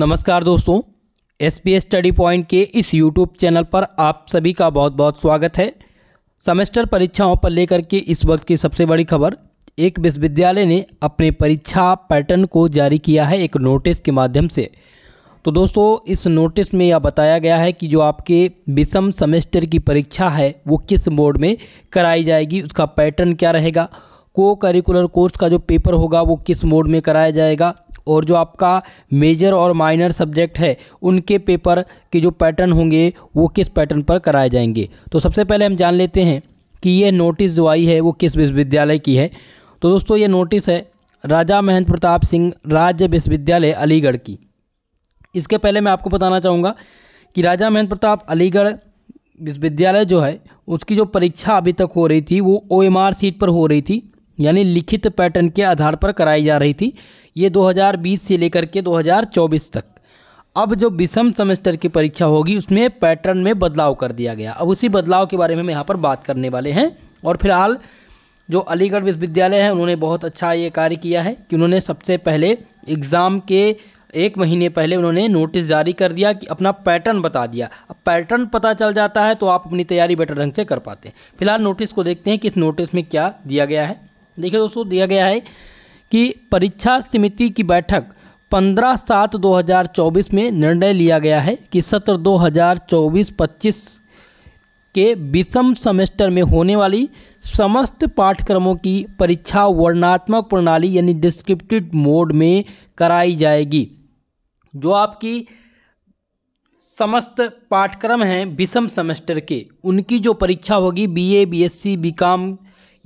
नमस्कार दोस्तों S P study point के इस यूट्यूब चैनल पर आप सभी का बहुत बहुत स्वागत है सेमेस्टर परीक्षाओं पर लेकर के इस वक्त की सबसे बड़ी खबर एक विश्वविद्यालय ने अपने परीक्षा पैटर्न को जारी किया है एक नोटिस के माध्यम से तो दोस्तों इस नोटिस में यह बताया गया है कि जो आपके विषम सेमेस्टर की परीक्षा है वो किस मोड में कराई जाएगी उसका पैटर्न क्या रहेगा को करिकुलर कोर्स का जो पेपर होगा वो किस मोड में कराया जाएगा और जो आपका मेजर और माइनर सब्जेक्ट है उनके पेपर के जो पैटर्न होंगे वो किस पैटर्न पर कराए जाएंगे तो सबसे पहले हम जान लेते हैं कि ये नोटिस जो आई है वो किस विश्वविद्यालय की है तो दोस्तों ये नोटिस है राजा महेंद्र प्रताप सिंह राज्य विश्वविद्यालय अलीगढ़ की इसके पहले मैं आपको बताना चाहूँगा कि राजा महेंद्र प्रताप अलीगढ़ विश्वविद्यालय जो है उसकी जो परीक्षा अभी तक हो रही थी वो ओ सीट पर हो रही थी यानी लिखित पैटर्न के आधार पर कराई जा रही थी ये 2020 से लेकर के 2024 तक अब जो विषम सेमेस्टर की परीक्षा होगी उसमें पैटर्न में बदलाव कर दिया गया अब उसी बदलाव के बारे में हम यहाँ पर बात करने वाले हैं और फिलहाल जो अलीगढ़ विश्वविद्यालय है उन्होंने बहुत अच्छा ये कार्य किया है कि उन्होंने सबसे पहले एग्ज़ाम के एक महीने पहले उन्होंने नोटिस जारी कर दिया कि अपना पैटर्न बता दिया अब पैटर्न पता चल जाता है तो आप अपनी तैयारी बेटर ढंग से कर पाते हैं फिलहाल नोटिस को देखते हैं कि इस नोटिस में क्या दिया गया है देखिए दोस्तों दिया गया है कि परीक्षा समिति की बैठक 15 सात 2024 में निर्णय लिया गया है कि सत्र 2024-25 के विषम सेमेस्टर में होने वाली समस्त पाठ्यक्रमों की परीक्षा वर्णात्मक प्रणाली यानी डिस्क्रिप्टिव मोड में कराई जाएगी जो आपकी समस्त पाठ्यक्रम हैं विषम सेमेस्टर के उनकी जो परीक्षा होगी बीए बीएससी बीकॉम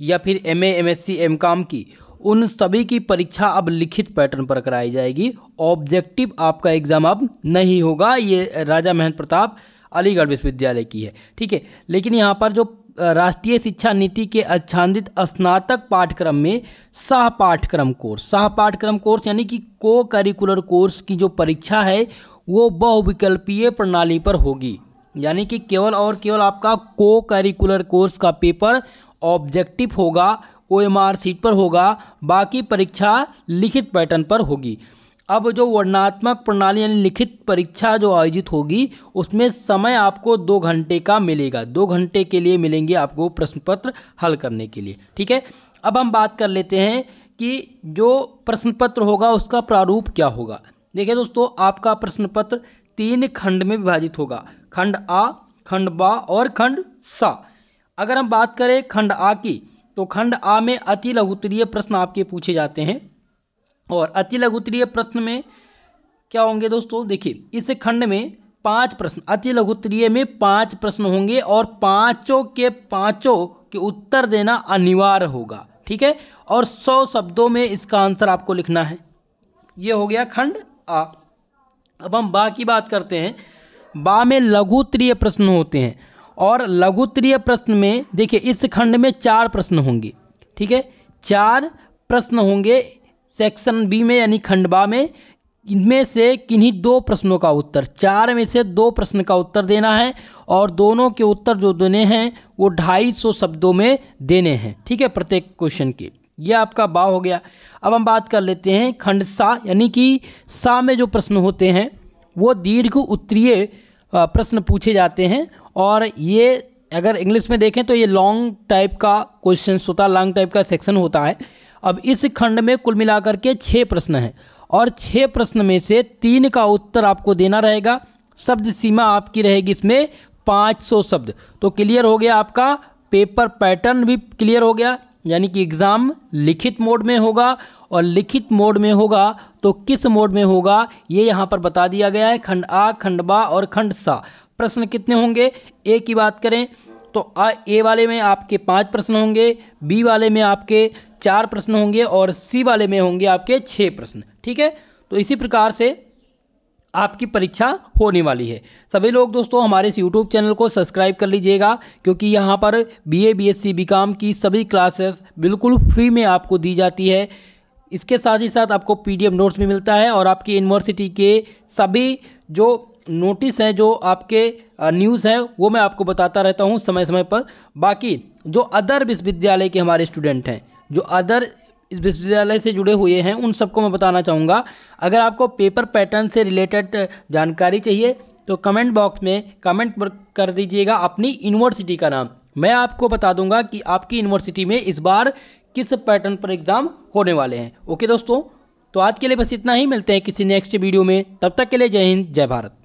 या फिर एमए एमएससी एमकॉम की उन सभी की परीक्षा अब लिखित पैटर्न पर कराई जाएगी ऑब्जेक्टिव आपका एग्ज़ाम अब नहीं होगा ये राजा महेंद्र प्रताप अलीगढ़ विश्वविद्यालय की है ठीक है लेकिन यहाँ पर जो राष्ट्रीय शिक्षा नीति के आच्छादित स्नातक पाठ्यक्रम में सह पाठ्यक्रम कोर्स सह पाठ्यक्रम कोर्स यानी कि को करिकुलर कोर्स की जो परीक्षा है वो बहुविकल्पीय प्रणाली पर होगी यानी कि केवल और केवल आपका को करिकुलर कोर्स का पेपर ऑब्जेक्टिव होगा ओएमआर सीट पर होगा बाकी परीक्षा लिखित पैटर्न पर होगी अब जो वर्णात्मक प्रणाली यानी लिखित परीक्षा जो आयोजित होगी उसमें समय आपको दो घंटे का मिलेगा दो घंटे के लिए मिलेंगे आपको प्रश्न पत्र हल करने के लिए ठीक है अब हम बात कर लेते हैं कि जो प्रश्न पत्र होगा उसका प्रारूप क्या होगा देखिए दोस्तों आपका प्रश्न पत्र तीन खंड में विभाजित होगा खंड आ खंड बा और खंड सा अगर हम बात करें खंड आ की तो खंड आ में अति लघुतरीय प्रश्न आपके पूछे जाते हैं और अति लघुतरीय प्रश्न में क्या होंगे दोस्तों देखिए इस खंड में पांच प्रश्न अति लघुतरीय में पांच प्रश्न होंगे और पांचों के पांचों के उत्तर देना अनिवार्य होगा ठीक है और सौ शब्दों में इसका आंसर आपको लिखना है ये हो गया खंड आ अब हम बा की बात करते हैं बा में लघुतरीय प्रश्न होते हैं और लघुत्तरीय प्रश्न में देखिए इस खंड में चार प्रश्न होंगे ठीक है चार प्रश्न होंगे सेक्शन बी में यानी खंडबा में इनमें से किन्हीं दो प्रश्नों का उत्तर चार में से दो प्रश्न का उत्तर देना है और दोनों के उत्तर जो देने हैं वो ढाई सौ शब्दों में देने हैं ठीक है प्रत्येक क्वेश्चन के ये आपका बा हो गया अब हम बात कर लेते हैं खंड सा यानी कि सा में जो प्रश्न होते हैं वो दीर्घ उत्तरीय प्रश्न पूछे जाते हैं और ये अगर इंग्लिश में देखें तो ये लॉन्ग टाइप का क्वेश्चन होता है लॉन्ग टाइप का सेक्शन होता है अब इस खंड में कुल मिलाकर के छः प्रश्न हैं और छः प्रश्न में से तीन का उत्तर आपको देना रहेगा शब्द सीमा आपकी रहेगी इसमें 500 शब्द तो क्लियर हो गया आपका पेपर पैटर्न भी क्लियर हो गया यानी कि एग्ज़ाम लिखित मोड में होगा और लिखित मोड में होगा तो किस मोड में होगा ये यहाँ पर बता दिया गया है खंड आ खंड बा और खंड सा प्रश्न कितने होंगे ए की बात करें तो आ ए वाले में आपके पाँच प्रश्न होंगे बी वाले में आपके चार प्रश्न होंगे और सी वाले में होंगे आपके छः प्रश्न ठीक है तो इसी प्रकार से आपकी परीक्षा होने वाली है सभी लोग दोस्तों हमारे इस यूट्यूब चैनल को सब्सक्राइब कर लीजिएगा क्योंकि यहाँ पर B A B S C B काम की सभी क्लासेस बिल्कुल फ्री में आपको दी जाती है इसके साथ ही साथ आपको पीडीएफ नोट्स भी मिलता है और आपकी यूनिवर्सिटी के सभी जो नोटिस हैं जो आपके न्यूज़ हैं वो मैं आपको बताता रहता हूँ समय समय पर बाकी जो अदर विश्वविद्यालय के हमारे स्टूडेंट हैं जो अदर इस विश्वविद्यालय से जुड़े हुए हैं उन सबको मैं बताना चाहूँगा अगर आपको पेपर पैटर्न से रिलेटेड जानकारी चाहिए तो कमेंट बॉक्स में कमेंट कर दीजिएगा अपनी यूनिवर्सिटी का नाम मैं आपको बता दूंगा कि आपकी यूनिवर्सिटी में इस बार किस पैटर्न पर एग्ज़ाम होने वाले हैं ओके दोस्तों तो आज के लिए बस इतना ही मिलते हैं किसी नेक्स्ट वीडियो में तब तक के लिए जय हिंद जय भारत